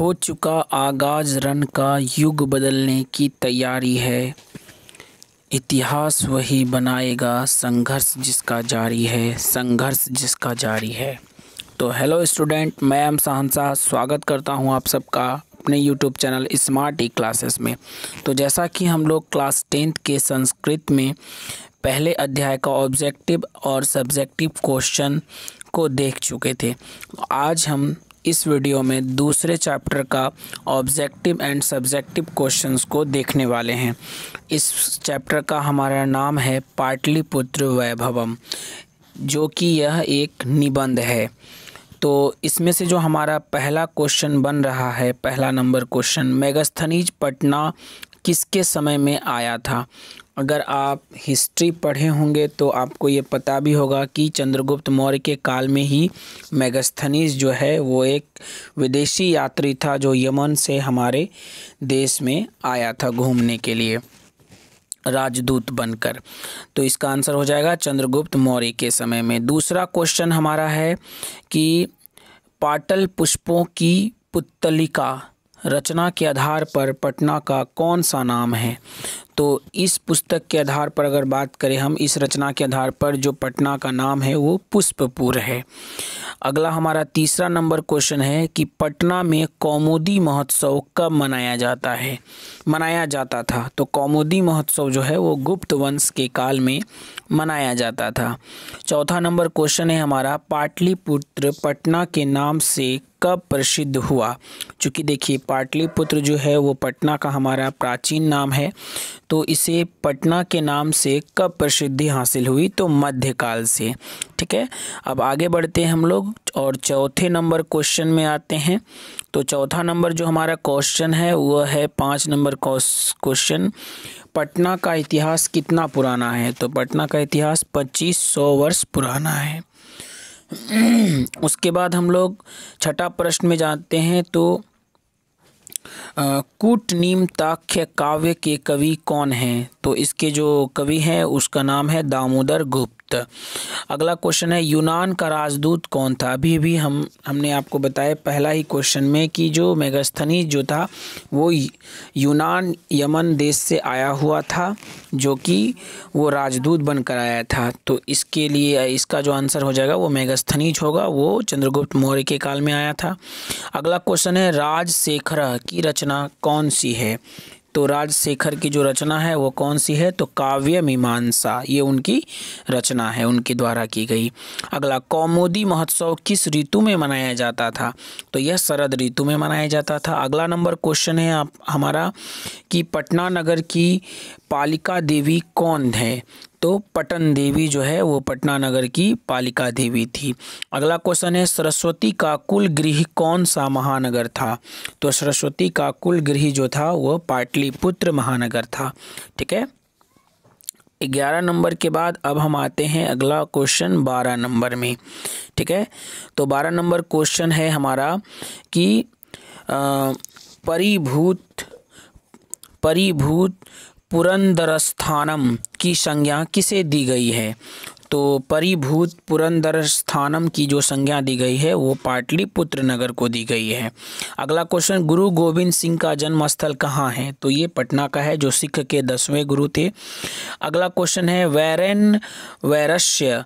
हो चुका आगाज रन का युग बदलने की तैयारी है इतिहास वही बनाएगा संघर्ष जिसका जारी है संघर्ष जिसका जारी है तो हेलो स्टूडेंट मैं एम सहनसा स्वागत करता हूं आप सबका अपने YouTube channel smart e classes में तो जैसा कि हम लोग क्लास टेंथ के संस्कृत में पहले अध्याय का ऑब्जेक्टिव और सब्जेक्टिव क्वेश्चन को देख चुके थे आज हम इस वीडियो में दूसरे चैप्टर का ऑब्जेक्टिव एंड सब्जेक्टिव क्वेश्चंस को देखने वाले हैं इस चैप्टर का हमारा नाम है पाटलिपुत्र वैभवम जो कि यह एक निबंध है तो इसमें से जो हमारा पहला क्वेश्चन बन रहा है पहला नंबर क्वेश्चन मेगस्थनीज पटना किसके समय में आया था अगर आप हिस्ट्री पढ़े होंगे तो आपको ये पता भी होगा कि चंद्रगुप्त मौर्य के काल में ही मेगस्थनीस जो है वो एक विदेशी यात्री था जो यमन से हमारे देश में आया था घूमने के लिए राजदूत बनकर तो इसका आंसर हो जाएगा चंद्रगुप्त मौर्य के समय में दूसरा क्वेश्चन हमारा है कि पाटल पुष्पों की पुतलिका रचना के आधार पर पटना का कौन सा नाम है तो इस पुस्तक के आधार पर अगर बात करें हम इस रचना के आधार पर जो पटना का नाम है वो पुष्पपुर है अगला हमारा तीसरा नंबर क्वेश्चन है कि पटना में कौमुदी महोत्सव कब मनाया जाता है मनाया जाता था तो कौमुदी महोत्सव जो है वो गुप्त वंश के काल में मनाया जाता था चौथा नंबर क्वेश्चन है हमारा पाटलिपुत्र पटना के नाम से कब प्रसिद्ध हुआ चूँकि देखिए पाटलिपुत्र जो है वो पटना का हमारा प्राचीन नाम है तो इसे पटना के नाम से कब प्रसिद्धि हासिल हुई तो मध्यकाल से ठीक है अब आगे बढ़ते हैं हम लोग और चौथे नंबर क्वेश्चन में आते हैं तो चौथा नंबर जो हमारा क्वेश्चन है वह है पाँच नंबर क्वेश्चन पटना का इतिहास कितना पुराना है तो पटना का इतिहास 2500 वर्ष पुराना है उसके बाद हम लोग छठा प्रश्न में जाते हैं तो कूटनीमताख्य ताख्य काव्य के कवि कौन हैं तो इसके जो कवि हैं उसका नाम है दामोदर गुप्त गुप्त अगला क्वेश्चन है यूनान का राजदूत कौन था अभी भी हम हमने आपको बताया पहला ही क्वेश्चन में कि जो मेगास्थनीज जो था वो यूनान यमन देश से आया हुआ था जो कि वो राजदूत बनकर आया था तो इसके लिए इसका जो आंसर हो जाएगा वो मेगास्थनीज होगा वो चंद्रगुप्त मौर्य के काल में आया था अगला क्वेश्चन है राजशेखर की रचना कौन सी है तो राजशेखर की जो रचना है वो कौन सी है तो काव्य मीमांसा ये उनकी रचना है उनके द्वारा की गई अगला कौमोदी महोत्सव किस ऋतु में मनाया जाता था तो यह शरद ऋतु में मनाया जाता था अगला नंबर क्वेश्चन है आप हमारा कि पटना नगर की पालिका देवी कौन है तो पटन देवी जो है वो पटना नगर की पालिका देवी थी अगला क्वेश्चन है सरस्वती का कुल गृह कौन सा महानगर था तो सरस्वती का कुल गृह जो था वो पाटलिपुत्र महानगर था ठीक है ग्यारह नंबर के बाद अब हम आते हैं अगला क्वेश्चन बारह नंबर में ठीक है तो बारह नंबर क्वेश्चन है हमारा कि परिभूत परिभूत पुरंदरस्थानम की संज्ञा किसे दी गई है तो परिभूत पुरंदरस्थानम स्थानम की जो संज्ञा दी गई है वो पाटलिपुत्र नगर को दी गई है अगला क्वेश्चन गुरु गोविंद सिंह का जन्म स्थल कहाँ है तो ये पटना का है जो सिख के दसवें गुरु थे अगला क्वेश्चन है वैरन वैरस्य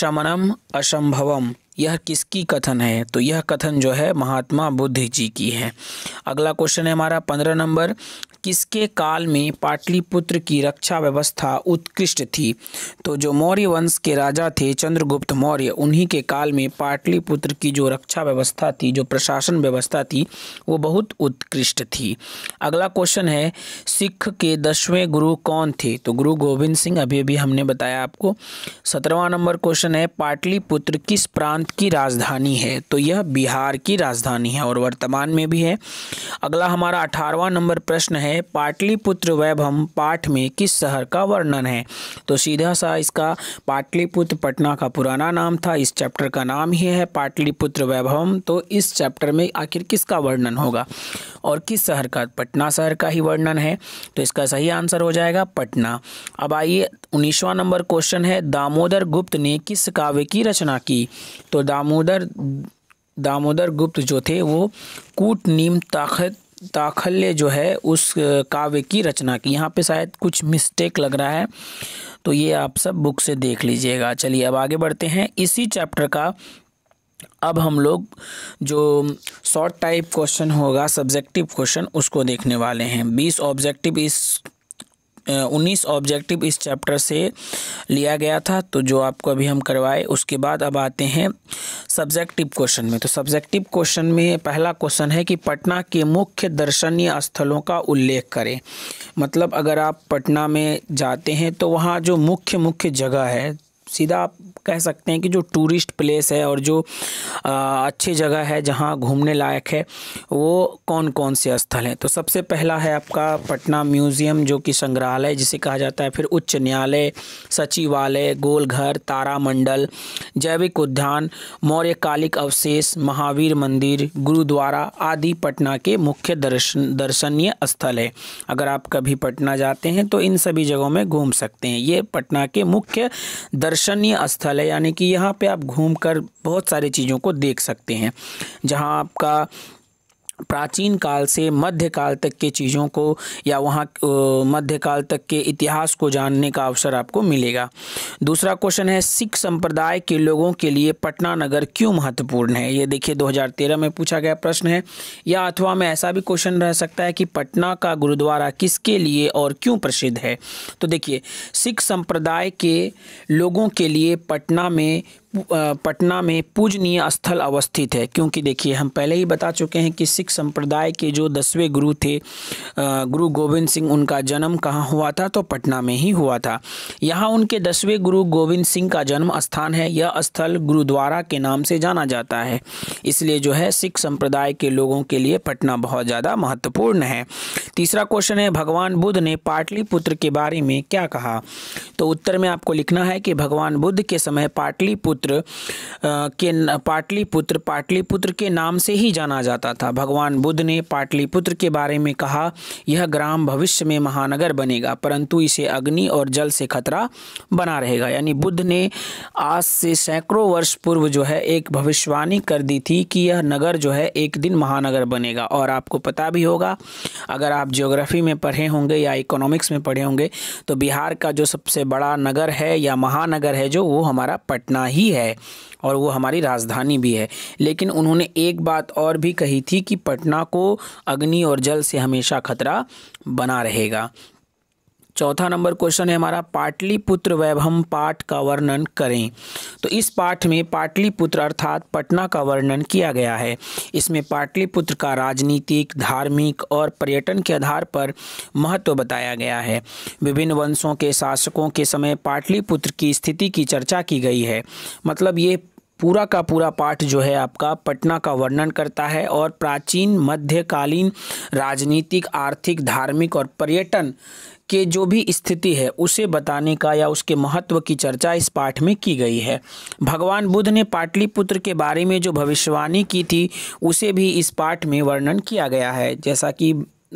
शमनम असंभवम यह किसकी कथन है तो यह कथन जो है महात्मा बुद्ध जी की है अगला क्वेश्चन है हमारा पंद्रह नंबर किसके काल में पाटलिपुत्र की रक्षा व्यवस्था उत्कृष्ट थी तो जो मौर्य वंश के राजा थे चंद्रगुप्त मौर्य उन्हीं के काल में पाटलिपुत्र की जो रक्षा व्यवस्था थी जो प्रशासन व्यवस्था थी वो बहुत उत्कृष्ट थी अगला क्वेश्चन है सिख के दसवें गुरु कौन थे तो गुरु गोविंद सिंह अभी अभी हमने बताया आपको सत्रहवा नंबर क्वेश्चन है पाटलिपुत्र किस प्रांत की राजधानी है तो यह बिहार की राजधानी है और वर्तमान में भी है अगला हमारा अठारवा नंबर प्रश्न है पाटलिपुत्र वैभव पाठ में किस शहर का वर्णन है तो सीधा सा इसका पाटलिपुत्र पटना का पुराना नाम था इस चैप्टर का नाम ही है पाटलिपुत्र वैभवम तो इस चैप्टर में आखिर किसका वर्णन होगा और किस शहर का पटना शहर का ही वर्णन है तो इसका सही आंसर हो जाएगा पटना अब आइए उन्नीसवा नंबर क्वेश्चन है दामोदर गुप्त ने किस काव्य की रचना की तो तो दामोदर दामोदर गुप्त जो थे वो कूट नीम ताकत ताखल्य जो है उस काव्य की रचना की यहाँ पे शायद कुछ मिस्टेक लग रहा है तो ये आप सब बुक से देख लीजिएगा चलिए अब आगे बढ़ते हैं इसी चैप्टर का अब हम लोग जो शॉर्ट टाइप क्वेश्चन होगा सब्जेक्टिव क्वेश्चन उसको देखने वाले हैं बीस ऑब्जेक्टिव इस उन्नीस ऑब्जेक्टिव इस चैप्टर से लिया गया था तो जो आपको अभी हम करवाए उसके बाद अब आते हैं सब्जेक्टिव क्वेश्चन में तो सब्जेक्टिव क्वेश्चन में पहला क्वेश्चन है कि पटना के मुख्य दर्शनीय स्थलों का उल्लेख करें मतलब अगर आप पटना में जाते हैं तो वहाँ जो मुख्य मुख्य जगह है सीधा आप कह सकते हैं कि जो टूरिस्ट प्लेस है और जो अच्छी जगह है जहाँ घूमने लायक है वो कौन कौन से स्थल हैं तो सबसे पहला है आपका पटना म्यूज़ियम जो कि संग्रहालय जिसे कहा जाता है फिर उच्च न्यायालय सचिवालय गोलघर तारामंडल जैविक उद्यान मौर्यकालिक अवशेष महावीर मंदिर गुरुद्वारा आदि पटना के मुख्य दर्शन दर्शनीय स्थल है अगर आप कभी पटना जाते हैं तो इन सभी जगहों में घूम सकते हैं ये पटना के मुख्य दर्शन दर्शनीय स्थल है यानी कि यहाँ पे आप घूम कर बहुत सारी चीज़ों को देख सकते हैं जहाँ आपका प्राचीन काल से मध्यकाल तक के चीज़ों को या वहाँ मध्यकाल तक के इतिहास को जानने का अवसर आपको मिलेगा दूसरा क्वेश्चन है सिख संप्रदाय के लोगों के लिए पटना नगर क्यों महत्वपूर्ण है ये देखिए 2013 में पूछा गया प्रश्न है या अथवा में ऐसा भी क्वेश्चन रह सकता है कि पटना का गुरुद्वारा किसके लिए और क्यों प्रसिद्ध है तो देखिए सिख संप्रदाय के लोगों के लिए पटना में पटना में पूजनीय स्थल अवस्थित है क्योंकि देखिए हम पहले ही बता चुके हैं कि सिख संप्रदाय के जो दसवें गुरु थे गुरु गोविंद सिंह उनका जन्म कहाँ हुआ था तो पटना में ही हुआ था यहाँ उनके दसवें गुरु गोविंद सिंह का जन्म स्थान है यह स्थल गुरुद्वारा के नाम से जाना जाता है इसलिए जो है सिख संप्रदाय के लोगों के लिए पटना बहुत ज़्यादा महत्वपूर्ण है तीसरा क्वेश्चन है भगवान बुद्ध ने पाटलिपुत्र के बारे में क्या कहा तो उत्तर में आपको लिखना है कि भगवान बुद्ध के समय पाटलिपुत्र पुत्र के पाटलिपुत्र पाटलिपुत्र के नाम से ही जाना जाता था भगवान बुद्ध ने पाटलिपुत्र के बारे में कहा यह ग्राम भविष्य में महानगर बनेगा परंतु इसे अग्नि और जल से खतरा बना रहेगा यानी बुद्ध ने आज से सैकड़ों वर्ष पूर्व जो है एक भविष्यवाणी कर दी थी कि यह नगर जो है एक दिन महानगर बनेगा और आपको पता भी होगा अगर आप ज्योग्राफी में पढ़े होंगे या इकोनॉमिक्स में पढ़े होंगे तो बिहार का जो सबसे बड़ा नगर है या महानगर है जो वो हमारा पटना ही भी है और वो हमारी राजधानी भी है लेकिन उन्होंने एक बात और भी कही थी कि पटना को अग्नि और जल से हमेशा खतरा बना रहेगा चौथा नंबर क्वेश्चन है हमारा पाटलिपुत्र वैभव पाठ का वर्णन करें तो इस पाठ में पाटलिपुत्र अर्थात पटना का वर्णन किया गया है इसमें पाटलिपुत्र का राजनीतिक धार्मिक और पर्यटन के आधार पर महत्व बताया गया है विभिन्न वंशों के शासकों के समय पाटलिपुत्र की स्थिति की चर्चा की गई है मतलब ये पूरा का पूरा पाठ जो है आपका पटना का वर्णन करता है और प्राचीन मध्यकालीन राजनीतिक आर्थिक धार्मिक और पर्यटन के जो भी स्थिति है उसे बताने का या उसके महत्व की चर्चा इस पाठ में की गई है भगवान बुद्ध ने पाटलिपुत्र के बारे में जो भविष्यवाणी की थी उसे भी इस पाठ में वर्णन किया गया है जैसा कि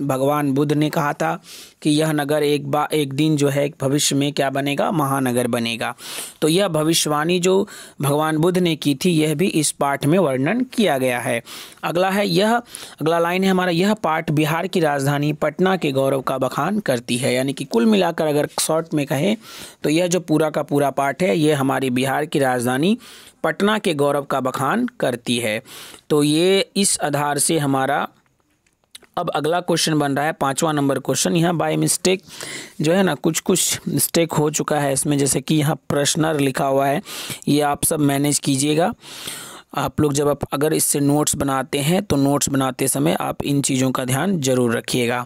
भगवान बुद्ध ने कहा था कि यह नगर एक बा एक दिन जो है भविष्य में क्या बनेगा महानगर बनेगा तो यह भविष्यवाणी जो भगवान बुद्ध ने की थी यह भी इस पाठ में वर्णन किया गया है अगला है यह अगला लाइन है हमारा यह पाठ बिहार की राजधानी पटना के गौरव का बखान करती है यानी कि कुल मिलाकर अगर शॉर्ट में कहें तो यह जो पूरा का पूरा पाठ है यह हमारी बिहार की राजधानी पटना के गौरव का बखान करती है तो ये इस आधार से हमारा अब अगला क्वेश्चन बन रहा है पांचवा नंबर क्वेश्चन यहाँ बाय मिस्टेक जो है ना कुछ कुछ मिस्टेक हो चुका है इसमें जैसे कि यहाँ प्रश्नर लिखा हुआ है ये आप सब मैनेज कीजिएगा आप लोग जब आप अगर इससे नोट्स बनाते हैं तो नोट्स बनाते समय आप इन चीज़ों का ध्यान जरूर रखिएगा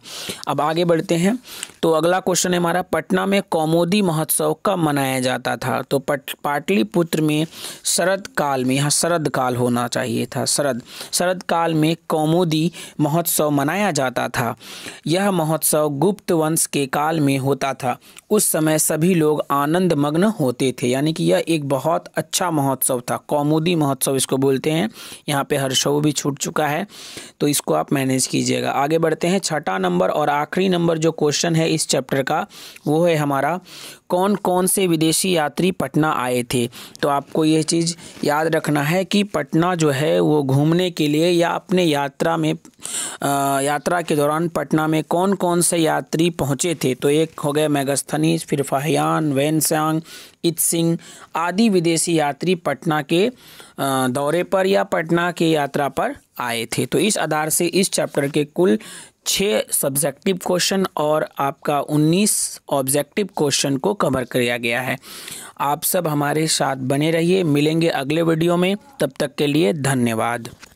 अब आगे बढ़ते हैं तो अगला क्वेश्चन है हमारा पटना में कौमोदी महोत्सव कब मनाया जाता था तो पट पाटलिपुत्र में शरद काल में यहाँ शरद काल होना चाहिए था शरद शरद काल में कौमोदी महोत्सव मनाया जाता था यह महोत्सव गुप्त वंश के काल में होता था उस समय सभी लोग आनंद मग्न होते थे यानी कि यह एक बहुत अच्छा महोत्सव था कौमुदी महोत्सव इसको इसको बोलते हैं यहाँ पे हर शव भी छूट चुका है तो इसको आप मैनेज कीजिएगा आगे बढ़ते हैं छठा नंबर और आखिरी नंबर जो क्वेश्चन है इस चैप्टर का वो है हमारा कौन कौन से विदेशी यात्री पटना आए थे तो आपको यह चीज़ याद रखना है कि पटना जो है वो घूमने के लिए या अपने यात्रा में आ, यात्रा के दौरान पटना में कौन कौन से यात्री पहुँचे थे तो एक हो गए मेगस्थनी फिर फाहयान वैनस्यांग इत सिंह आदि विदेशी यात्री पटना के दौरे पर या पटना के यात्रा पर आए थे तो इस आधार से इस चैप्टर के कुल छः सब्जेक्टिव क्वेश्चन और आपका उन्नीस ऑब्जेक्टिव क्वेश्चन को कवर किया गया है आप सब हमारे साथ बने रहिए मिलेंगे अगले वीडियो में तब तक के लिए धन्यवाद